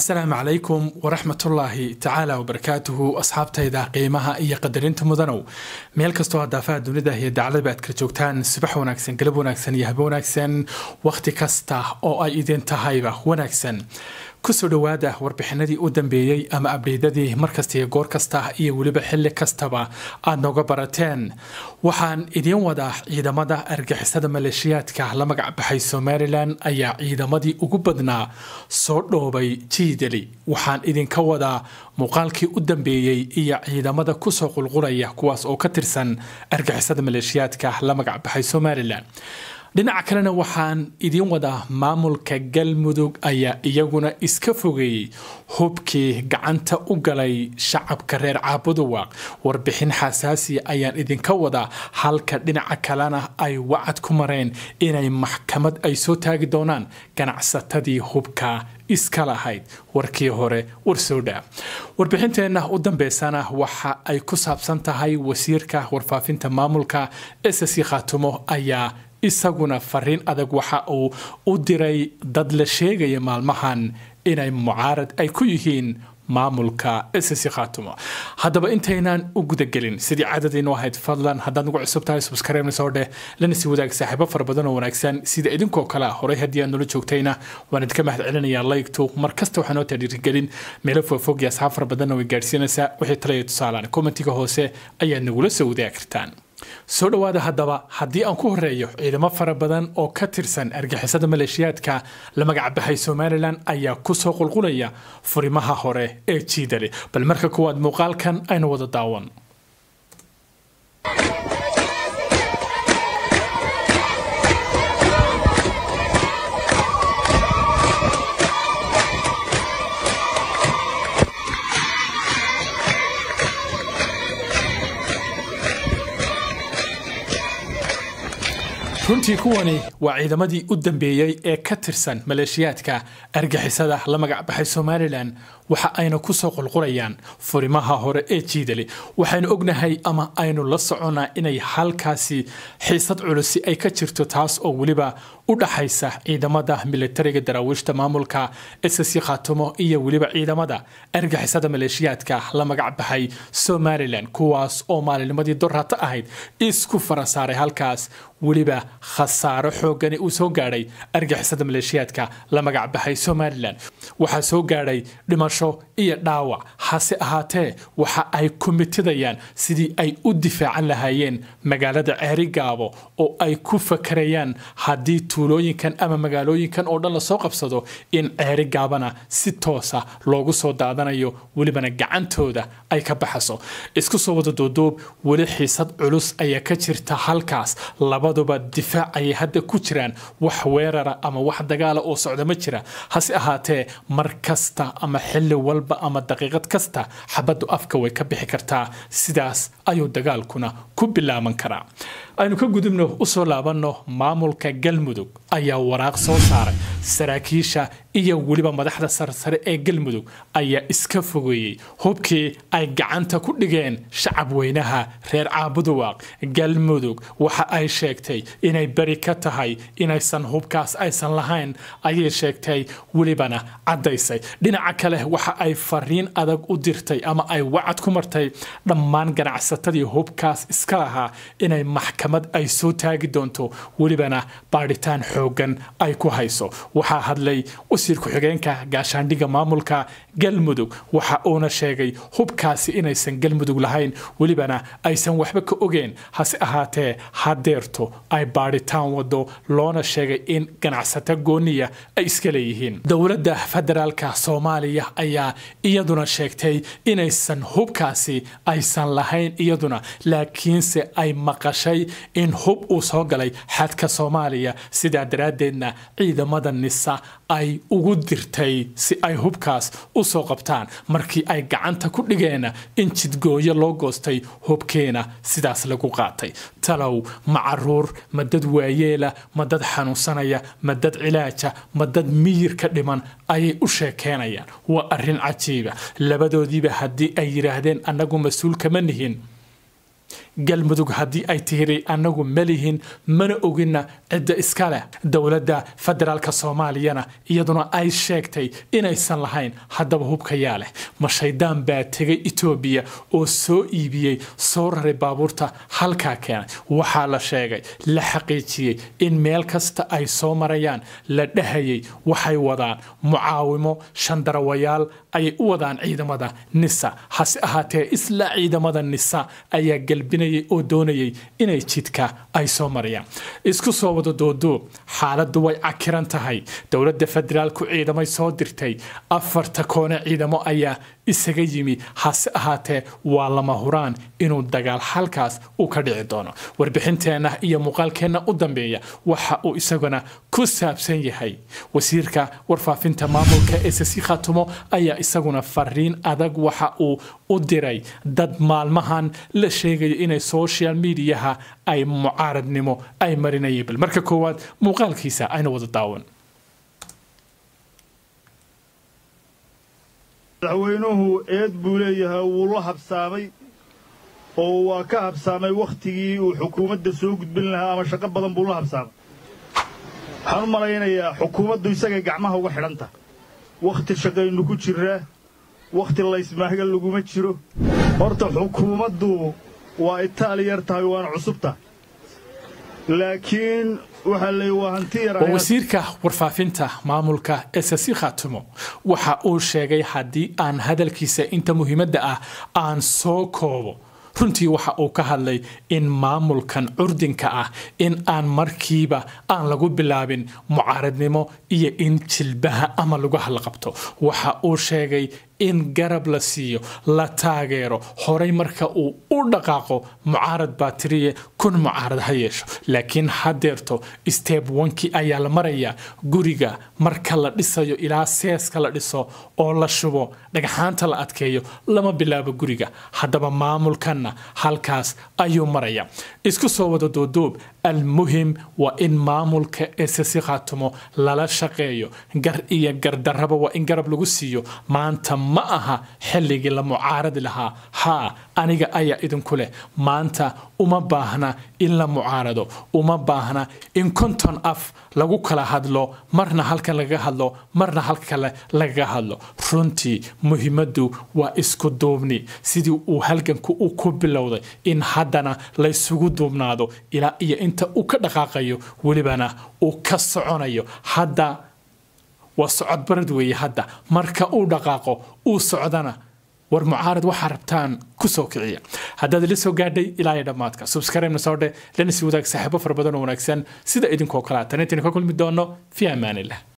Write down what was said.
assalaamu calaykum waraxmat ullaahi tacaala wabarakaatuhu asxaabtayda qiimaha iyo qadarinta mudanow meel kastoo daafaha dunida iyo dacladaba aad kala joogtaan subax wanaagsan galab wanaagsan iyo habe wanaagsan wakhti kasta oo ay idin tahayba wanaagsan kusoo dhawaada warbixinadii u dambeeyey ama abdheydadii markastiiyo goor kasta iyo weliba xilli kastaba aad nooga barateen waxaan idiin wadaa ciidamada argixisada maleeshiyaadka la magac baxay somalilan ayaa ciidamadii ugu badnaa soo dhoobay jiidali waxaan idinka wadaa muuqaalkii u dambeeyey iyo ciidamada kusoo qulqulaya kuwaas oo ka tirsan argixisada maleeshiyaadka la magac baxay somalilan dhinaca kalena waxaan idiin wadaa maamulka galmudug ayaa iyaguna iska fogeeyey hubkii gacanta u galay shacabka reer caabuduwaaq warbixin xasaasiya ayaan idinka wadaa halka dhinaca kalena ay wacad ku mareen inay maxkamad ay soo taagi doonaan ganacsatadii hubka iska lahayd warkii hore dhaa warbixinteenna u dambeysana waxa ay ku saabsan tahay wasiirka warfaafinta maamulka ss khaatumo ayaa isaguna fariin adag waxa uu u diray dad la sheegaya maalmahan inay mucaarad ay ku yihiin maamulka sc khaatumo haddaba intaynaan u gudagelin sidii cadadiinu ahayd fadlan haddaad nagu cusub tahay subskarayna dheh lana sii wadaag saaxiibo fara badan oo wanaagsan sida idinkoo kale horay haddii aad nula joogtayna waan idinka mahad celinayaa laygtu mar kasta waxaa noo tadhiirigelin meelo foofog iyo asxaab fara badanna way gaadhsiinaysaa wixii talaya tusaalahan kommentiga hoose ayaad nagula soo wadaagi kartaan soo dhawaada haddaba haddii aan ku horreeyo ciidamo fara badan oo ka tirsan argixisada maleeshiyaadka la magacbaxay somalilan ayaa kusoo qulqulaya furimaha hore ee jiidale bal marka kuwaad muuqaalkan aynu wada daawan runtii kuwani waa ciidamadii u dambeeyey ee ka tirsan maleeshiyaadka argixisada la magacbaxay somalilan waxa ayna ku soo qulqulayaan furimaha hore ee jiidali waxaynu ognahay ama aynu la soconaa inay halkaasi xiisad culus ay ka jirto taas oo weliba u dhaxaysa ciidamada milatariga daraawiishta maamulka ss khaatumo iyo weliba ciidamada argixisada maleeshiyaadka la magac baxay somalilan kuwaas oo maalinimadii dorata ahayd isku farasaaray halkaas weliba khasaaro xoogani uu soo gaadhay argixisada maleeshiyaadka la magac baxay somalilan waxaa soo gaadhay dhimasho iyo dhaawac hase ahaatee waxa ay kumitidayaan sidii ay u difaacan lahaayeen magaalada ceeri gaabo oo ay ku fakarayaan haddii tuulooyinkan ama magaalooyinkan oo dhan lasoo qabsado in ceeri gaabana si toosa loogu soo daadanayo welibana gacantooda ay ka baxaso isku soo wada duuduub weli xiisad culus ayaa ka jirta halkaas labaduba difaac ayay hadda ku jiraan wax weerara ama wax dagaala oo socda ma jira hase ahaatee mar kasta ama xilli walba ama daqiiqad kasta xabaddu afka way ka bixi kartaa sidaas ayuu dagaalkuna ku bilaaban karaa aynu ka gudubno usoo laabanno maamulka galmudug ayaa waraaq soo saaray saraakiisha iyo weliba madaxda sarsare ee galmudug ayaa iska fogeeyey hubkii ay gacanta ku dhigeen shacab weynaha reer caabuduwaaq galmudug waxa ay sheegtay inay beri ka tahay inaysan hubkaas aysan lahayn ayay sheegtay welibana caddaysay dhinaca kale waxa ay fariin adag u dirtay ama ay wacad ku martay dhammaan ganacsatadii hubkaas iska lahaa inay maxkamad ay soo taagi doonto welibana baadhitaan xooggan ay ku hayso waxaa hadlay wasiir ku-xigeenka gaashaandhiga maamulka galmudug waxa uuna sheegay hubkaasi inaysan galmudug lahayn welibana aysan waxba ka ogeen hase ahaatee hadeerto ay baadhitaan waddo loona sheegay in ganacsato gooniya ay iska leeyihiin dowladda federaalka soomaaliya ayaa iyaduna sheegtay inaysan hubkaasi aysan lahayn iyaduna laakiinse ay maqashay in hub uu soo galay xadka soomaaliya sidaa daraaddeedna ciidamada nisa ay ugu dirtay si ay hubkaas u soo qabtaan markii ay gacanta ku dhigeenna in jidgooyo loo goostay hubkeena sidaas lagu qaatay talow ma caruur ma dad waayeela ma dad xanuunsanaya ma dad cilaaja ma dad miyirka dhiman ayay u sheekeenayaan waa arrin cajiiba labadoodiiba haddii ay yidhaahdeen annagu mas-uul kama nihin galmudug haddii ay tihiri annagu malihin mana oginna cidda iskaleh dowladda federaalka soomaaliyana iyaduna ay sheegtay inaysan lahayn haddaba hubkayaa leh mashaydaan baa tegay etoobiya oo soo iibiyey soo raray baabuurta halkaa keenay waxaa la sheegay la xaqiijiyey in meel kasta ay soo marayaan la dhahayay waxay wadaan mucaawimo shandarawayaal ayay u wadaan ciidamada nisa hase ahaatee islaa ciidamada nisa ayaa galbinay doonayay oo doonayay inay jidka ay soo marayaan isku soo wado doodo xaaladdu way cakiran tahay dowladda federaalku ciidamay soo dirtay afarta koone ciidamo ayaa isaga yimi hase ahaatee waa lama huraan inuu dagaal halkaas uu ka dhici doono warbixinteenna iyo muuqaalkeenna u dambeeya waxa uu isaguna ku saabsan yahay wasiirka warfaafinta maamulka ee sasi khatumo ayaa isaguna fariin adag waxa uu u diray dad maalmahan la sheegayo inay social mediaha ay mucaaradnimo ay marinayeen bal marka koowaad muuqaalkiisa ayna wada daawan madaxweynuhu eed buu leeyahay wuu la habsaamay oo waa ka habsaamay wakhtigii uu xukuumadda soo gudbin lahaa ama shaqo badan buu la habsaamay waxaan u malaynayaa xukuumaddu isagay gacmaha uga xidhan tahay wakhti shaqaynu ku jiraa wakhti laysmaahiga laguma jiro horta xukuumaddu waa itaali yar tahay waana cusub tahay laakiin wasiirka warfaafinta maamulka esasi khaatimo waxa uu sheegay haddii aan hadalkiisa inta muhiimadda ah aan soo koobo runtii waxa uu ka hadlay in maamulkan curdinka ah in aan markiiba aan lagu bilaabin mucaaradnimo iyo in jilbaha ama lagu qabto waxa uu sheegay in garab la siiyo la taageero horay marka uu u dhaqaaqo mucaarad baatiriye kun mucaarad ha yeesho laakiin hadeerto steb wankii ayaa la marayaa guriga marka la dhisayo ilaa seeska la dhiso oo la shubo dhagaxaanta la adkeeyo lama bilaabo guriga haddaba maamulkanna halkaas ayuu marayaa isku soo wada duuduub almuhim waa in maamulka ese khaatumo lala shaqeeyo gar iyo gardarraba waa in garab lagu siiyo maanta ma aha xilligii la mucaaradi lahaa haa aniga ayaa idinku leh maanta uma baahna in la mucaarado uma baahna in konton af lagu kala hadlo marna halkan lagaga hadlo marna halka kale lagaga hadlo runtii muhiimaddu waa isku duubni sidii uu halganku u ku bilowday in haddana laysugu duubnaado ilaa iyo inta uu ka dhaqaaqayo welibana uu ka soconayo hadda waa socod barad weeye hadda marka uu dhaqaaqo uu socdana war mucaarad waxaa rabtaan ku soo kiciya haddaad la soo gaadhay ilaa dhammaadka subscribe-na soodhe lana sii wadaag saaxiibo fara badan oo wanaagsan sida idinkoo kalaatan tanintiina ka kulmi doono fi amaanillah